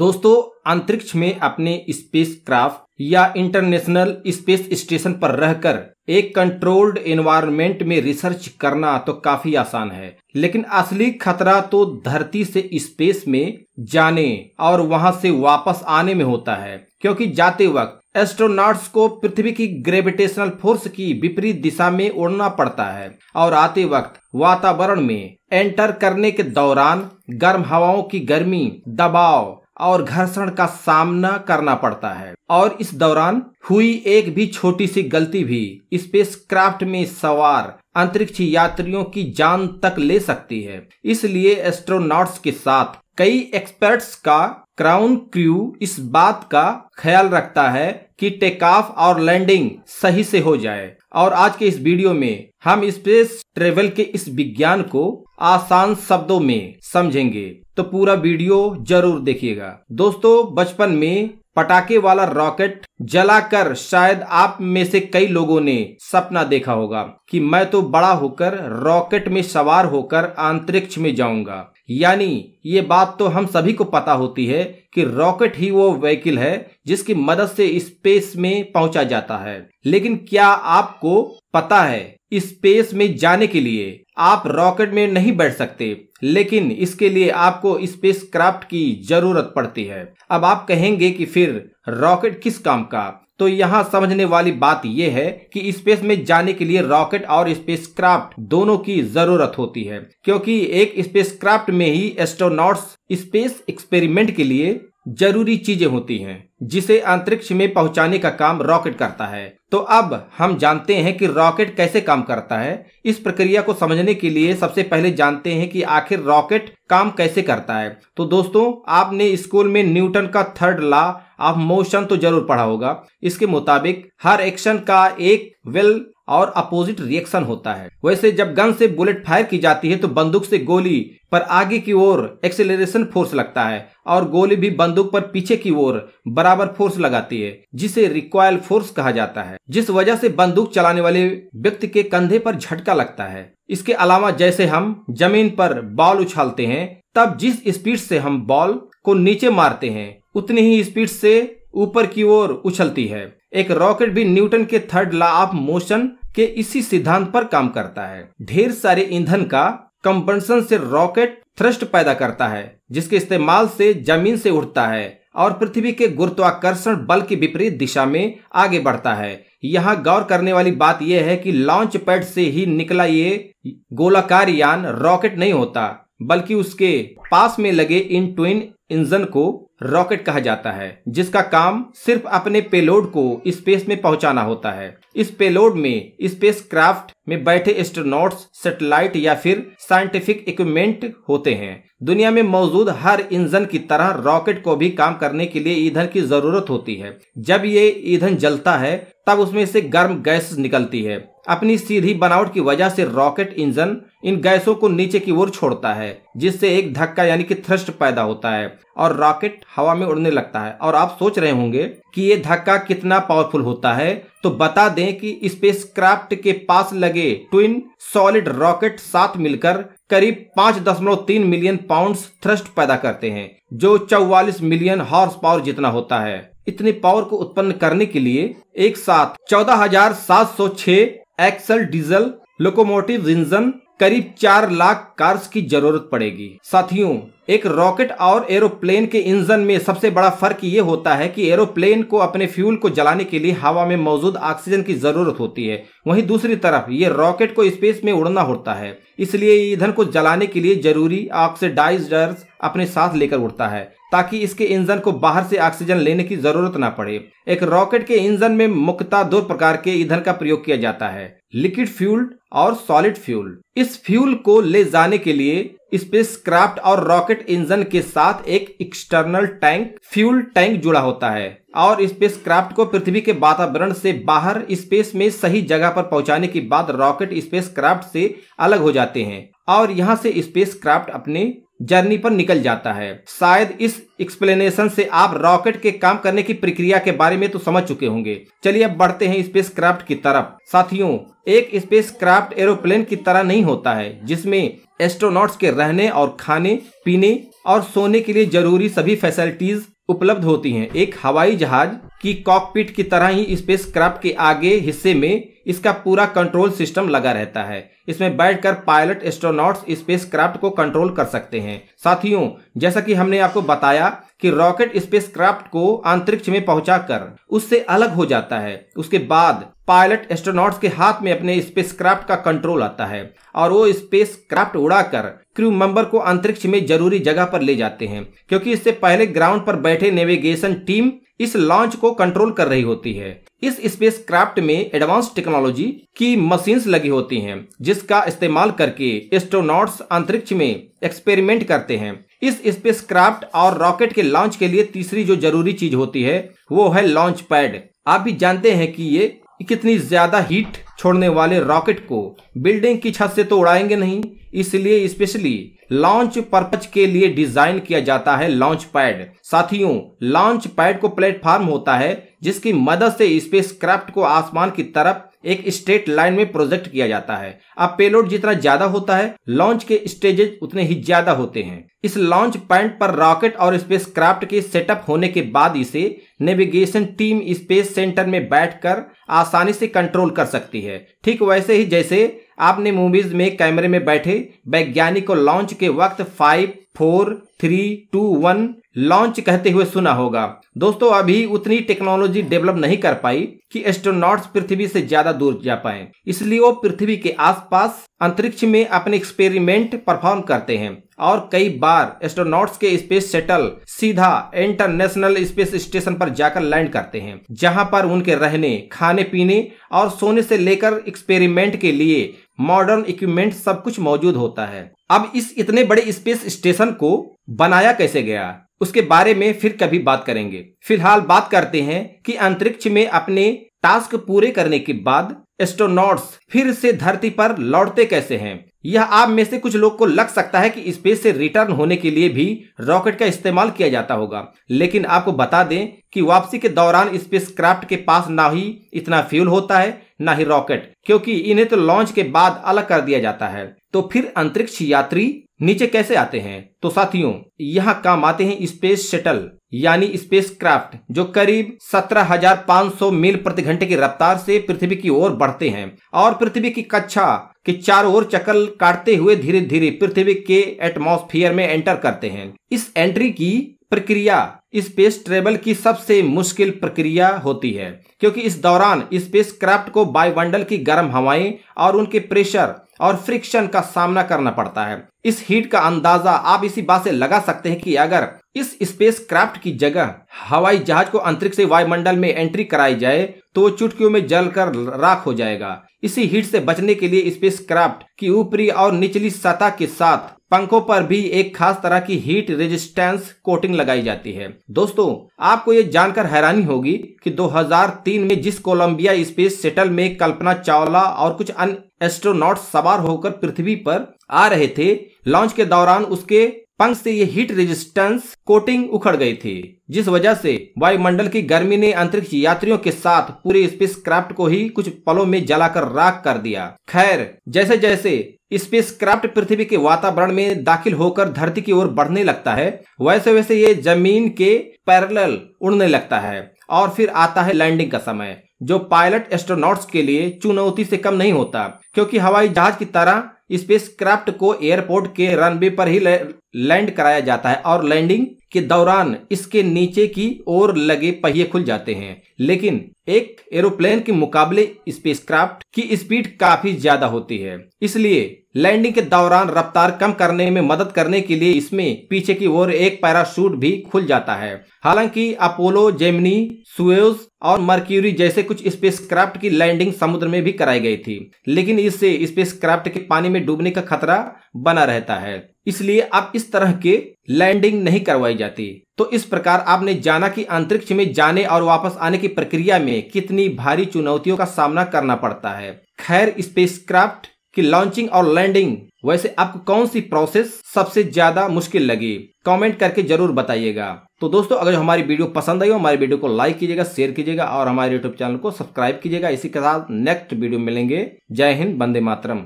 दोस्तों अंतरिक्ष में अपने स्पेस क्राफ्ट या इंटरनेशनल स्पेस स्टेशन पर रहकर एक कंट्रोल्ड एनवायरनमेंट में रिसर्च करना तो काफी आसान है लेकिन असली खतरा तो धरती से स्पेस में जाने और वहां से वापस आने में होता है क्योंकि जाते वक्त एस्ट्रोनॉट्स को पृथ्वी की ग्रेविटेशनल फोर्स की विपरीत दिशा में उड़ना पड़ता है और आते वक्त वातावरण में एंटर करने के दौरान गर्म हवाओं की गर्मी दबाव और घर्षण का सामना करना पड़ता है और इस दौरान हुई एक भी छोटी सी गलती भी स्पेस क्राफ्ट में सवार अंतरिक्ष यात्रियों की जान तक ले सकती है इसलिए एस्ट्रोनॉट्स के साथ कई एक्सपर्ट्स का क्राउन क्रू इस बात का ख्याल रखता है कि ऑफ और लैंडिंग सही से हो जाए और आज के इस वीडियो में हम स्पेस ट्रेवल के इस विज्ञान को आसान शब्दों में समझेंगे तो पूरा वीडियो जरूर देखिएगा दोस्तों बचपन में पटाखे वाला रॉकेट जलाकर शायद आप में से कई लोगों ने सपना देखा होगा कि मैं तो बड़ा होकर रॉकेट में सवार होकर अंतरिक्ष में जाऊंगा यानी ये बात तो हम सभी को पता होती है कि रॉकेट ही वो व्हीकल है जिसकी मदद से स्पेस में पहुंचा जाता है लेकिन क्या आपको पता है स्पेस में जाने के लिए आप रॉकेट में नहीं बैठ सकते लेकिन इसके लिए आपको स्पेस क्राफ्ट की जरूरत पड़ती है अब आप कहेंगे कि फिर रॉकेट किस काम का तो यहाँ समझने वाली बात यह है कि स्पेस में जाने के लिए रॉकेट और स्पेसक्राफ्ट दोनों की जरूरत होती है क्योंकि एक स्पेसक्राफ्ट में ही एस्ट्रोनॉट्स स्पेस एक्सपेरिमेंट के लिए जरूरी चीजें होती हैं जिसे अंतरिक्ष में पहुंचाने का काम रॉकेट करता है तो अब हम जानते हैं कि रॉकेट कैसे काम करता है इस प्रक्रिया को समझने के लिए सबसे पहले जानते हैं कि आखिर रॉकेट काम कैसे करता है तो दोस्तों आपने स्कूल में न्यूटन का थर्ड लॉ आप मोशन तो जरूर पढ़ा होगा इसके मुताबिक हर एक्शन का एक वेल और अपोजिट रिएक्शन होता है वैसे जब गन से बुलेट फायर की जाती है तो बंदूक से गोली पर आगे की ओर एक्सेलरेशन फोर्स लगता है और गोली भी बंदूक पर पीछे की ओर बराबर फोर्स लगाती है जिसे रिक्वायल फोर्स कहा जाता है जिस वजह से बंदूक चलाने वाले व्यक्ति के कंधे पर झटका लगता है इसके अलावा जैसे हम जमीन पर बॉल उछालते हैं तब जिस स्पीड से हम बॉल को नीचे मारते हैं उतनी ही स्पीड से ऊपर की ओर उछलती है एक रॉकेट भी न्यूटन के थर्ड लॉ ऑफ मोशन के इसी सिद्धांत पर काम करता है ढेर सारे ईंधन का कंबंसन से रॉकेट थ्रस्ट पैदा करता है जिसके इस्तेमाल से जमीन से उठता है और पृथ्वी के गुरुत्वाकर्षण बल की विपरीत दिशा में आगे बढ़ता है यहाँ गौर करने वाली बात यह है कि लॉन्च पैड से ही निकला ये गोलाकार यान रॉकेट नहीं होता बल्कि उसके पास में लगे इन ट्विन इंजन को रॉकेट कहा जाता है जिसका काम सिर्फ अपने पेलोड को स्पेस में पहुंचाना होता है इस पेलोड में स्पेस क्राफ्ट में बैठे एस्ट्रोनॉट्स सैटेलाइट या फिर साइंटिफिक इक्विपमेंट होते हैं दुनिया में मौजूद हर इंजन की तरह रॉकेट को भी काम करने के लिए ईंधन की जरूरत होती है जब ये ईंधन जलता है तब उसमें से गर्म गैस निकलती है अपनी सीधी बनावट की वजह से रॉकेट इंजन इन गैसों को नीचे की ओर छोड़ता है जिससे एक धक्का यानी कि थ्रस्ट पैदा होता है और रॉकेट हवा में उड़ने लगता है और आप सोच रहे होंगे कि ये धक्का कितना पावरफुल होता है तो बता दें कि स्पेसक्राफ्ट के पास लगे ट्विन सॉलिड रॉकेट साथ मिलकर करीब 5.3 मिलियन पाउंड थ्रस्ट पैदा करते हैं जो 44 मिलियन हॉर्स पावर जितना होता है इतनी पावर को उत्पन्न करने के लिए एक साथ 14,706 एक्सल डीजल लोकोमोटिव इंजन करीब चार लाख कार्स की जरूरत पड़ेगी साथियों एक रॉकेट और एरोप्लेन के इंजन में सबसे बड़ा फर्क ये होता है कि एरोप्लेन को अपने फ्यूल को जलाने के लिए हवा में मौजूद ऑक्सीजन की जरूरत होती है वहीं दूसरी तरफ ये रॉकेट को स्पेस में उड़ना होता है इसलिए ईंधन को जलाने के लिए जरूरी ऑक्सीडाइजर्स अपने साथ लेकर उड़ता है ताकि इसके इंजन को बाहर से ऑक्सीजन लेने की जरूरत ना पड़े एक रॉकेट के इंजन में मुख्यता दो प्रकार के ईंधन का प्रयोग किया जाता है लिक्विड फ्यूल और सॉलिड फ्यूल इस फ्यूल को ले जाने के लिए स्पेसक्राफ्ट और रॉकेट इंजन के साथ एक एक्सटर्नल टैंक फ्यूल टैंक जुड़ा होता है और स्पेसक्राफ्ट को पृथ्वी के वातावरण से बाहर स्पेस में सही जगह पर पहुंचाने के बाद रॉकेट स्पेसक्राफ्ट से अलग हो जाते हैं और यहां से स्पेसक्राफ्ट अपने जर्नी पर निकल जाता है शायद इस एक्सप्लेनेशन से आप रॉकेट के काम करने की प्रक्रिया के बारे में तो समझ चुके होंगे चलिए अब बढ़ते हैं स्पेस क्राफ्ट की तरफ साथियों एक स्पेस क्राफ्ट एरोप्लेन की तरह नहीं होता है जिसमें एस्ट्रोनॉट्स के रहने और खाने पीने और सोने के लिए जरूरी सभी फैसिलिटीज उपलब्ध होती हैं एक हवाई जहाज की कॉकपिट की तरह ही स्पेस क्राफ्ट के आगे हिस्से में इसका पूरा कंट्रोल सिस्टम लगा रहता है इसमें बैठकर पायलट स्पेस स्पेसक्राफ्ट को कंट्रोल कर सकते हैं साथियों जैसा कि हमने आपको बताया कि रॉकेट स्पेसक्राफ्ट को अंतरिक्ष में पहुंचाकर उससे अलग हो जाता है उसके बाद पायलट एस्ट्रोनॉट्स के हाथ में अपने स्पेसक्राफ्ट का कंट्रोल आता है और वो स्पेसक्राफ्ट उड़ाकर क्रू मेंबर को अंतरिक्ष में जरूरी जगह पर ले जाते हैं क्योंकि इससे पहले ग्राउंड पर बैठे नेविगेशन टीम इस लॉन्च को कंट्रोल कर रही होती है इस स्पेस क्राफ्ट में एडवांस टेक्नोलॉजी की मशीन लगी होती हैं जिसका इस्तेमाल करके एस्ट्रोनॉट्स अंतरिक्ष में एक्सपेरिमेंट करते हैं इस स्पेस क्राफ्ट और रॉकेट के लॉन्च के लिए तीसरी जो जरूरी चीज होती है वो है लॉन्च पैड आप भी जानते हैं कि ये कि कितनी ज्यादा हीट छोड़ने वाले रॉकेट को बिल्डिंग की छत से तो उड़ाएंगे नहीं इसलिए स्पेशली लॉन्च पर्पज के लिए डिजाइन किया जाता है लॉन्च पैड साथियों लॉन्च पैड को प्लेटफॉर्म होता है जिसकी मदद से स्पेस क्राफ्ट को आसमान की तरफ एक स्ट्रेट लाइन में प्रोजेक्ट किया जाता है अब पेलोड जितना ज्यादा होता है लॉन्च के स्टेजेज उतने ही ज्यादा होते हैं इस लॉन्च पॉइंट पर रॉकेट और स्पेस क्राफ्ट के सेटअप होने के बाद इसे नेविगेशन टीम स्पेस सेंटर में बैठकर आसानी से कंट्रोल कर सकती है ठीक वैसे ही जैसे आपने मूवीज में कैमरे में बैठे वैज्ञानिक को लॉन्च के वक्त five four three two one launch कहते हुए सुना होगा दोस्तों अभी उतनी टेक्नोलॉजी डेवलप नहीं कर पाई कि एस्ट्रोनॉट्स पृथ्वी से ज्यादा दूर जा पाए इसलिए वो पृथ्वी के आसपास अंतरिक्ष में अपने एक्सपेरिमेंट परफॉर्म करते हैं और कई बार एस्ट्रोनॉट्स के स्पेस शटल सीधा इंटरनेशनल स्पेस स्टेशन पर जाकर लैंड करते हैं जहां पर उनके रहने खाने पीने और सोने से लेकर एक्सपेरिमेंट के लिए मॉडर्न इक्विपमेंट सब कुछ मौजूद होता है अब इस इतने बड़े स्पेस स्टेशन को बनाया कैसे गया उसके बारे में फिर कभी बात करेंगे फिलहाल बात करते हैं कि अंतरिक्ष में अपने टास्क पूरे करने के बाद एस्ट्रोनॉट्स फिर से धरती पर लौटते कैसे हैं यह आप में से कुछ लोग को लग सकता है कि स्पेस से रिटर्न होने के लिए भी रॉकेट का इस्तेमाल किया जाता होगा लेकिन आपको बता दें कि वापसी के दौरान स्पेस क्राफ्ट के पास ना ही इतना फ्यूल होता है ना ही रॉकेट क्योंकि इन्हें तो लॉन्च के बाद अलग कर दिया जाता है तो फिर अंतरिक्ष यात्री नीचे कैसे आते हैं तो साथियों यहाँ काम आते हैं स्पेस शटल यानी स्पेस क्राफ्ट जो करीब 17,500 मील प्रति घंटे की रफ्तार से पृथ्वी की ओर बढ़ते हैं और पृथ्वी की कक्षा के चारों ओर चक्कर काटते हुए धीरे धीरे पृथ्वी के एटमॉस्फेयर में एंटर करते हैं इस एंट्री की प्रक्रिया स्पेस ट्रेवल की सबसे मुश्किल प्रक्रिया होती है क्योंकि इस दौरान स्पेस क्राफ्ट को वायुमंडल की गर्म हवाएं और उनके प्रेशर और फ्रिक्शन का सामना करना पड़ता है इस हीट का अंदाजा आप इसी बात से लगा सकते हैं कि अगर इस स्पेसक्राफ्ट की जगह हवाई जहाज को अंतरिक्ष से वायुमंडल में एंट्री कराई जाए तो चुटकियों में जलकर राख हो जाएगा इसी हीट से बचने के लिए स्पेसक्राफ्ट की ऊपरी और निचली सतह के साथ पंखों पर भी एक खास तरह की हीट रेजिस्टेंस कोटिंग लगाई जाती है दोस्तों आपको ये जानकर हैरानी होगी कि 2003 में जिस कोलंबिया स्पेस सेटल में कल्पना चावला और कुछ अन्य एस्ट्रोनॉट सवार होकर पृथ्वी पर आ रहे थे लॉन्च के दौरान उसके पंख से ये हीट रेजिस्टेंस कोटिंग उखड़ गई थी जिस वजह से वायुमंडल की गर्मी ने अंतरिक्ष यात्रियों के साथ पूरे स्पेस क्राफ्ट को ही कुछ पलों में जलाकर राख कर दिया खैर जैसे जैसे स्पेस क्राफ्ट पृथ्वी के वातावरण में दाखिल होकर धरती की ओर बढ़ने लगता है वैसे वैसे ये जमीन के पैरल उड़ने लगता है और फिर आता है लैंडिंग का समय जो पायलट एस्ट्रोनॉट्स के लिए चुनौती से कम नहीं होता क्योंकि हवाई जहाज की तरह स्पेसक्राफ्ट को एयरपोर्ट के रनवे पर ही लैंड कराया जाता है और लैंडिंग के दौरान इसके नीचे की ओर लगे पहिए खुल जाते हैं लेकिन एक एरोप्लेन के मुकाबले स्पेसक्राफ्ट की स्पीड काफी ज्यादा होती है इसलिए लैंडिंग के दौरान रफ्तार कम करने में मदद करने के लिए इसमें पीछे की ओर एक पैराशूट भी खुल जाता है हालांकि अपोलो जेमिनी सुएज और मर्क्यूरी जैसे कुछ स्पेसक्राफ्ट की लैंडिंग समुद्र में भी कराई गई थी लेकिन इससे स्पेसक्राफ्ट के पानी में डूबने का खतरा बना रहता है इसलिए आप इस तरह के लैंडिंग नहीं करवाई जाती तो इस प्रकार आपने जाना कि अंतरिक्ष में जाने और वापस आने की प्रक्रिया में कितनी भारी चुनौतियों का सामना करना पड़ता है खैर स्पेस क्राफ्ट की लॉन्चिंग और लैंडिंग वैसे आपको कौन सी प्रोसेस सबसे ज्यादा मुश्किल लगी कमेंट करके जरूर बताइएगा तो दोस्तों अगर हमारी वीडियो पसंद आई हो हमारी वीडियो को लाइक कीजिएगा शेयर कीजिएगा और हमारे यूट्यूब चैनल को सब्सक्राइब कीजिएगा इसी के साथ नेक्स्ट वीडियो मिलेंगे जय हिंद बंदे मातरम